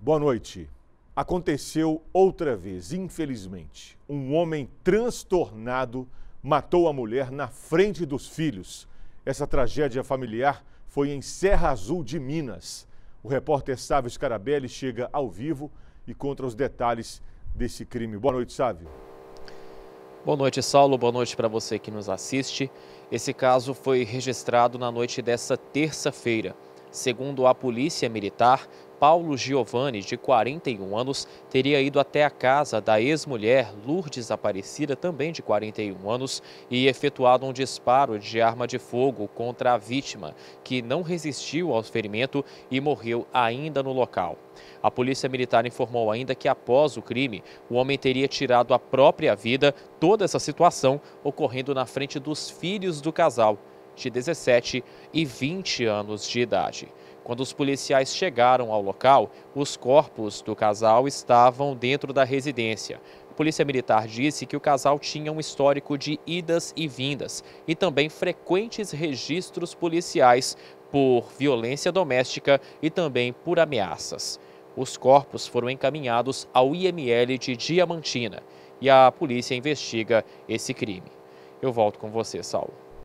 Boa noite. Aconteceu outra vez, infelizmente. Um homem transtornado matou a mulher na frente dos filhos. Essa tragédia familiar foi em Serra Azul de Minas. O repórter Sávio Scarabelli chega ao vivo e conta os detalhes desse crime. Boa noite, Sávio. Boa noite, Saulo. Boa noite para você que nos assiste. Esse caso foi registrado na noite desta terça-feira. Segundo a polícia militar, Paulo Giovanni, de 41 anos, teria ido até a casa da ex-mulher Lourdes Aparecida, também de 41 anos, e efetuado um disparo de arma de fogo contra a vítima, que não resistiu ao ferimento e morreu ainda no local. A polícia militar informou ainda que após o crime, o homem teria tirado a própria vida, toda essa situação ocorrendo na frente dos filhos do casal de 17 e 20 anos de idade. Quando os policiais chegaram ao local, os corpos do casal estavam dentro da residência. A Polícia Militar disse que o casal tinha um histórico de idas e vindas e também frequentes registros policiais por violência doméstica e também por ameaças. Os corpos foram encaminhados ao IML de Diamantina e a polícia investiga esse crime. Eu volto com você, Saulo.